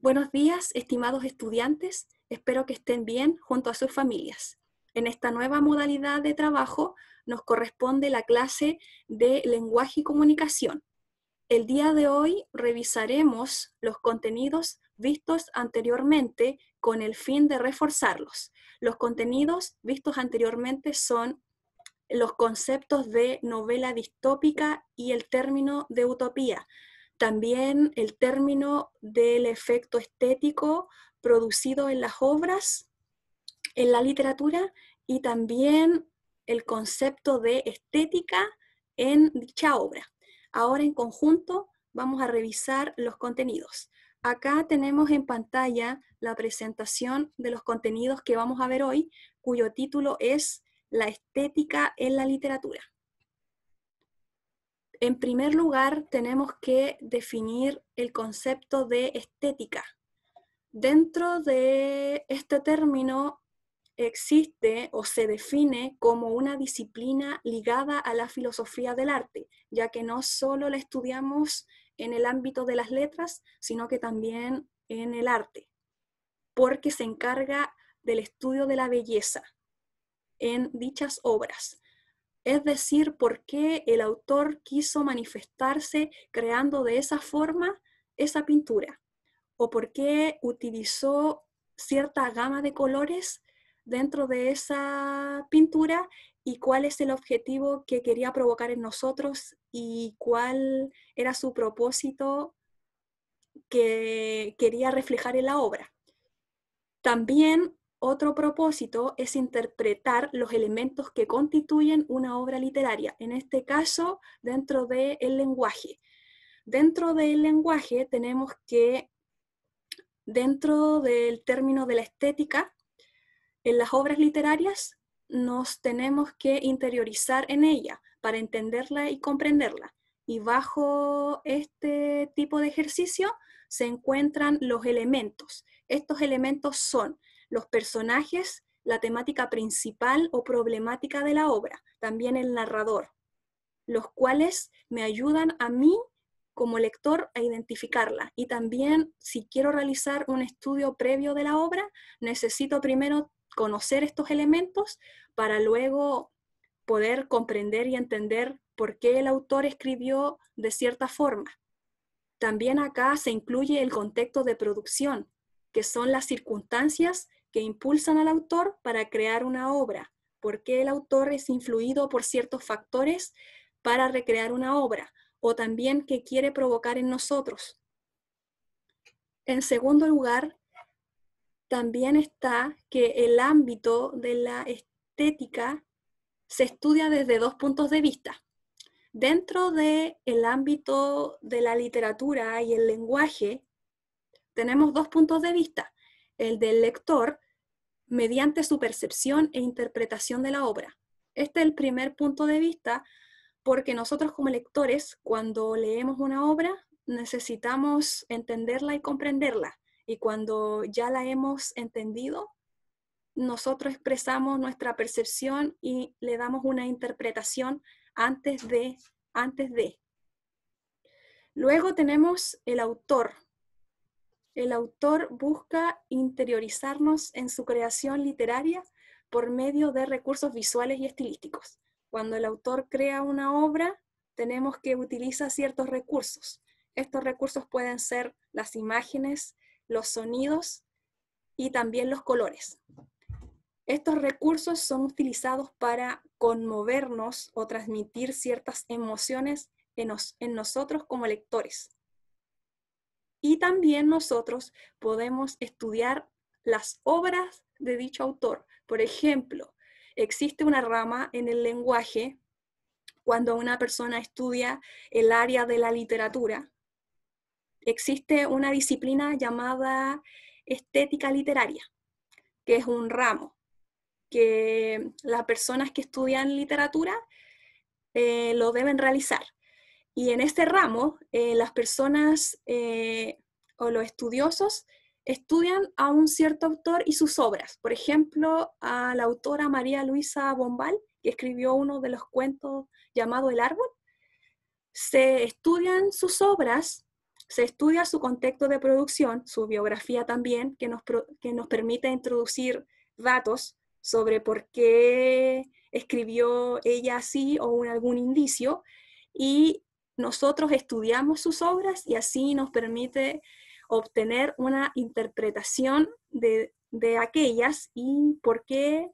Buenos días, estimados estudiantes. Espero que estén bien junto a sus familias. En esta nueva modalidad de trabajo nos corresponde la clase de lenguaje y comunicación. El día de hoy revisaremos los contenidos vistos anteriormente con el fin de reforzarlos. Los contenidos vistos anteriormente son los conceptos de novela distópica y el término de utopía, también el término del efecto estético producido en las obras, en la literatura y también el concepto de estética en dicha obra. Ahora en conjunto vamos a revisar los contenidos. Acá tenemos en pantalla la presentación de los contenidos que vamos a ver hoy, cuyo título es La estética en la literatura. En primer lugar, tenemos que definir el concepto de estética. Dentro de este término existe o se define como una disciplina ligada a la filosofía del arte, ya que no solo la estudiamos en el ámbito de las letras, sino que también en el arte, porque se encarga del estudio de la belleza en dichas obras. Es decir, por qué el autor quiso manifestarse creando de esa forma esa pintura o por qué utilizó cierta gama de colores dentro de esa pintura y cuál es el objetivo que quería provocar en nosotros y cuál era su propósito que quería reflejar en la obra. También otro propósito es interpretar los elementos que constituyen una obra literaria, en este caso dentro del lenguaje. Dentro del lenguaje tenemos que, dentro del término de la estética, en las obras literarias nos tenemos que interiorizar en ella para entenderla y comprenderla. Y bajo este tipo de ejercicio se encuentran los elementos. Estos elementos son los personajes, la temática principal o problemática de la obra, también el narrador, los cuales me ayudan a mí como lector a identificarla. Y también si quiero realizar un estudio previo de la obra, necesito primero conocer estos elementos para luego poder comprender y entender por qué el autor escribió de cierta forma. También acá se incluye el contexto de producción, que son las circunstancias que impulsan al autor para crear una obra, por qué el autor es influido por ciertos factores para recrear una obra, o también qué quiere provocar en nosotros. En segundo lugar, también está que el ámbito de la estética se estudia desde dos puntos de vista. Dentro del ámbito de la literatura y el lenguaje, tenemos dos puntos de vista el del lector, mediante su percepción e interpretación de la obra. Este es el primer punto de vista porque nosotros como lectores, cuando leemos una obra, necesitamos entenderla y comprenderla. Y cuando ya la hemos entendido, nosotros expresamos nuestra percepción y le damos una interpretación antes de, antes de. Luego tenemos el autor, el autor busca interiorizarnos en su creación literaria por medio de recursos visuales y estilísticos. Cuando el autor crea una obra, tenemos que utilizar ciertos recursos. Estos recursos pueden ser las imágenes, los sonidos y también los colores. Estos recursos son utilizados para conmovernos o transmitir ciertas emociones en, en nosotros como lectores. Y también nosotros podemos estudiar las obras de dicho autor. Por ejemplo, existe una rama en el lenguaje cuando una persona estudia el área de la literatura. Existe una disciplina llamada estética literaria, que es un ramo que las personas que estudian literatura eh, lo deben realizar. Y en este ramo, eh, las personas eh, o los estudiosos estudian a un cierto autor y sus obras. Por ejemplo, a la autora María Luisa Bombal, que escribió uno de los cuentos llamado El Árbol. Se estudian sus obras, se estudia su contexto de producción, su biografía también, que nos, nos permite introducir datos sobre por qué escribió ella así o algún indicio. Y nosotros estudiamos sus obras y así nos permite obtener una interpretación de, de aquellas y por qué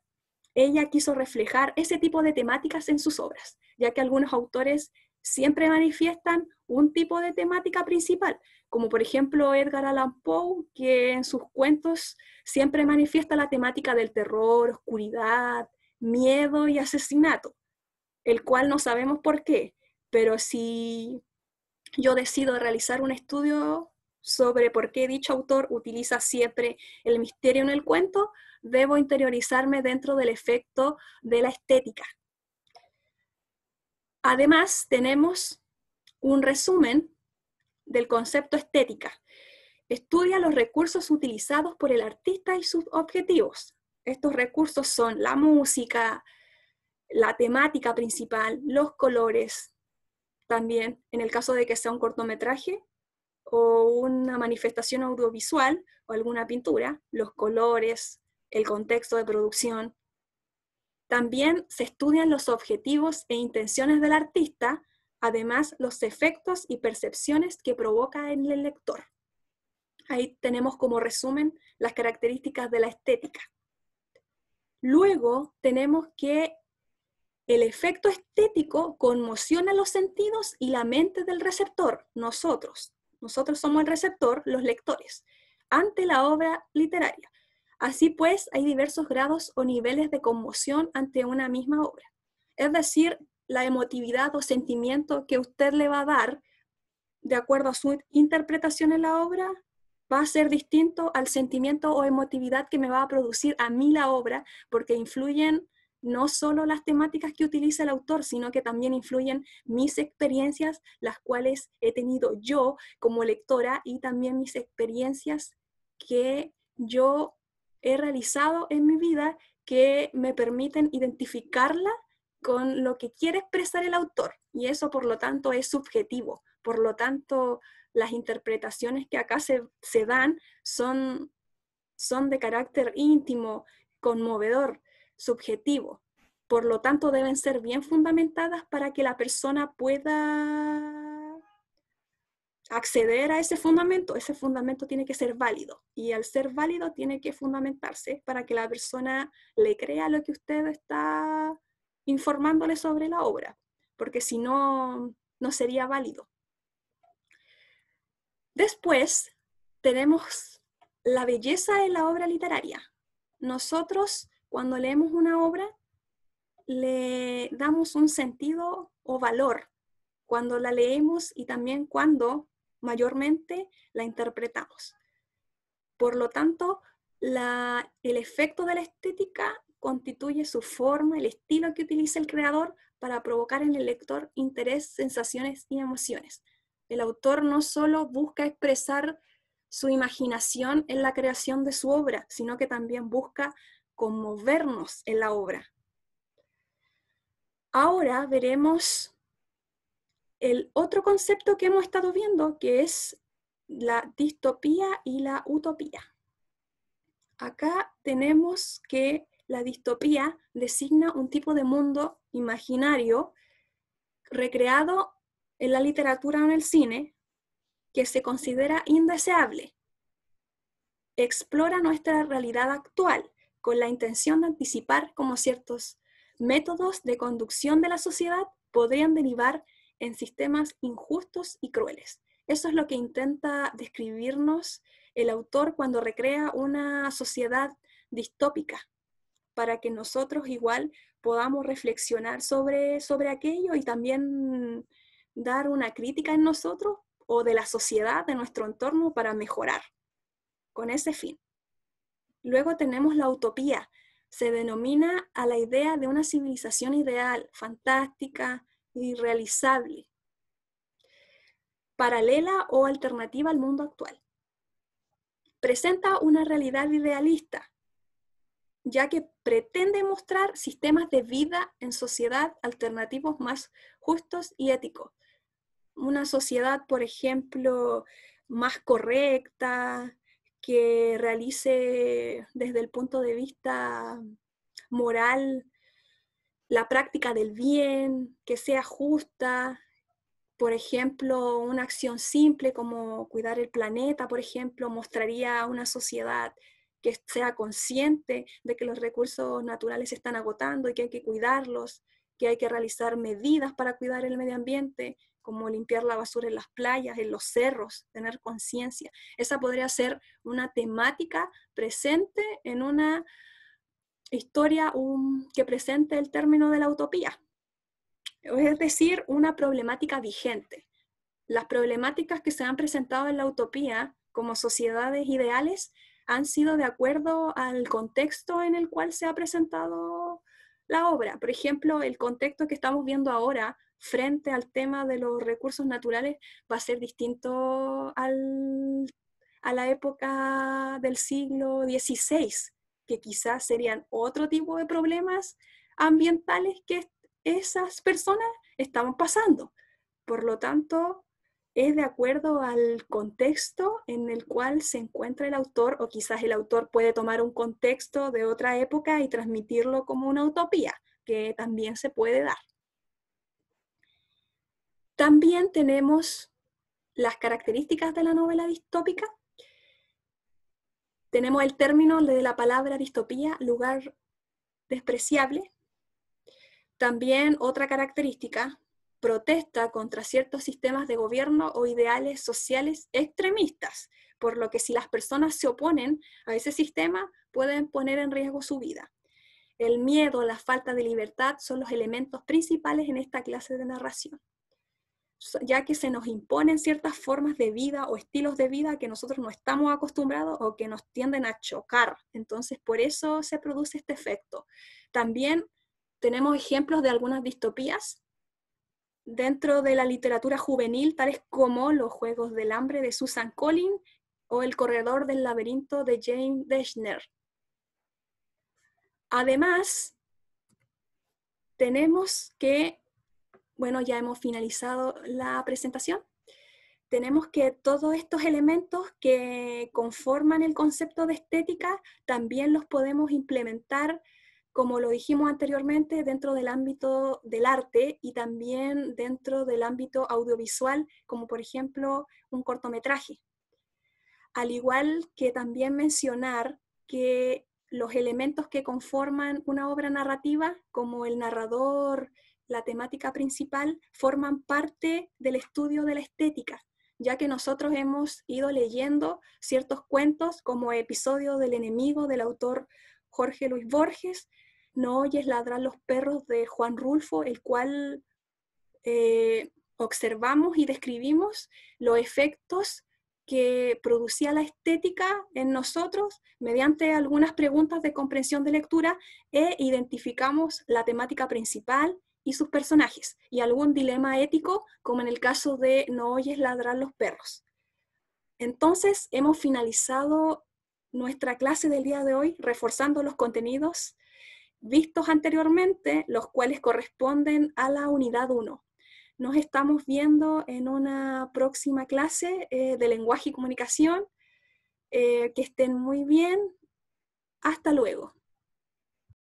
ella quiso reflejar ese tipo de temáticas en sus obras, ya que algunos autores siempre manifiestan un tipo de temática principal, como por ejemplo Edgar Allan Poe, que en sus cuentos siempre manifiesta la temática del terror, oscuridad, miedo y asesinato, el cual no sabemos por qué, pero si yo decido realizar un estudio sobre por qué dicho autor utiliza siempre el misterio en el cuento, debo interiorizarme dentro del efecto de la estética. Además, tenemos un resumen del concepto estética. Estudia los recursos utilizados por el artista y sus objetivos. Estos recursos son la música, la temática principal, los colores, también en el caso de que sea un cortometraje o una manifestación audiovisual o alguna pintura, los colores, el contexto de producción. También se estudian los objetivos e intenciones del artista, además los efectos y percepciones que provoca en el lector. Ahí tenemos como resumen las características de la estética. Luego tenemos que el efecto estético conmociona los sentidos y la mente del receptor, nosotros. Nosotros somos el receptor, los lectores, ante la obra literaria. Así pues, hay diversos grados o niveles de conmoción ante una misma obra. Es decir, la emotividad o sentimiento que usted le va a dar de acuerdo a su interpretación en la obra va a ser distinto al sentimiento o emotividad que me va a producir a mí la obra porque influyen no solo las temáticas que utiliza el autor, sino que también influyen mis experiencias, las cuales he tenido yo como lectora y también mis experiencias que yo he realizado en mi vida que me permiten identificarla con lo que quiere expresar el autor. Y eso, por lo tanto, es subjetivo. Por lo tanto, las interpretaciones que acá se, se dan son, son de carácter íntimo, conmovedor, subjetivo. Por lo tanto, deben ser bien fundamentadas para que la persona pueda acceder a ese fundamento. Ese fundamento tiene que ser válido y al ser válido tiene que fundamentarse para que la persona le crea lo que usted está informándole sobre la obra, porque si no, no sería válido. Después tenemos la belleza en la obra literaria. Nosotros cuando leemos una obra, le damos un sentido o valor cuando la leemos y también cuando mayormente la interpretamos. Por lo tanto, la, el efecto de la estética constituye su forma, el estilo que utiliza el creador para provocar en el lector interés, sensaciones y emociones. El autor no solo busca expresar su imaginación en la creación de su obra, sino que también busca conmovernos en la obra. Ahora veremos el otro concepto que hemos estado viendo, que es la distopía y la utopía. Acá tenemos que la distopía designa un tipo de mundo imaginario recreado en la literatura o en el cine que se considera indeseable. Explora nuestra realidad actual con la intención de anticipar cómo ciertos métodos de conducción de la sociedad podrían derivar en sistemas injustos y crueles. Eso es lo que intenta describirnos el autor cuando recrea una sociedad distópica, para que nosotros igual podamos reflexionar sobre, sobre aquello y también dar una crítica en nosotros o de la sociedad, de nuestro entorno, para mejorar con ese fin. Luego tenemos la utopía. Se denomina a la idea de una civilización ideal, fantástica, irrealizable, paralela o alternativa al mundo actual. Presenta una realidad idealista, ya que pretende mostrar sistemas de vida en sociedad alternativos más justos y éticos. Una sociedad, por ejemplo, más correcta, que realice desde el punto de vista moral la práctica del bien, que sea justa, por ejemplo, una acción simple como cuidar el planeta, por ejemplo, mostraría a una sociedad que sea consciente de que los recursos naturales se están agotando y que hay que cuidarlos, que hay que realizar medidas para cuidar el medio ambiente, como limpiar la basura en las playas, en los cerros, tener conciencia. Esa podría ser una temática presente en una historia que presente el término de la utopía, es decir, una problemática vigente. Las problemáticas que se han presentado en la utopía como sociedades ideales han sido de acuerdo al contexto en el cual se ha presentado la obra. Por ejemplo, el contexto que estamos viendo ahora frente al tema de los recursos naturales va a ser distinto a la época del siglo XVI, que quizás serían otro tipo de problemas ambientales que esas personas estaban pasando. Por lo tanto, es de acuerdo al contexto en el cual se encuentra el autor o quizás el autor puede tomar un contexto de otra época y transmitirlo como una utopía, que también se puede dar. También tenemos las características de la novela distópica. Tenemos el término de la palabra distopía, lugar despreciable. También otra característica protesta contra ciertos sistemas de gobierno o ideales sociales extremistas, por lo que si las personas se oponen a ese sistema pueden poner en riesgo su vida. El miedo, la falta de libertad son los elementos principales en esta clase de narración, ya que se nos imponen ciertas formas de vida o estilos de vida que nosotros no estamos acostumbrados o que nos tienden a chocar. Entonces, por eso se produce este efecto. También tenemos ejemplos de algunas distopías dentro de la literatura juvenil, tales como Los Juegos del Hambre de Susan Collin o El Corredor del Laberinto de Jane Deschner. Además, tenemos que, bueno, ya hemos finalizado la presentación, tenemos que todos estos elementos que conforman el concepto de estética también los podemos implementar como lo dijimos anteriormente, dentro del ámbito del arte y también dentro del ámbito audiovisual, como por ejemplo un cortometraje. Al igual que también mencionar que los elementos que conforman una obra narrativa, como el narrador, la temática principal, forman parte del estudio de la estética, ya que nosotros hemos ido leyendo ciertos cuentos como episodio del enemigo del autor Jorge Luis Borges, no oyes ladrar los perros de Juan Rulfo, el cual eh, observamos y describimos los efectos que producía la estética en nosotros mediante algunas preguntas de comprensión de lectura e identificamos la temática principal y sus personajes y algún dilema ético como en el caso de No oyes ladrar los perros. Entonces hemos finalizado nuestra clase del día de hoy reforzando los contenidos vistos anteriormente, los cuales corresponden a la unidad 1. Nos estamos viendo en una próxima clase eh, de lenguaje y comunicación. Eh, que estén muy bien. Hasta luego.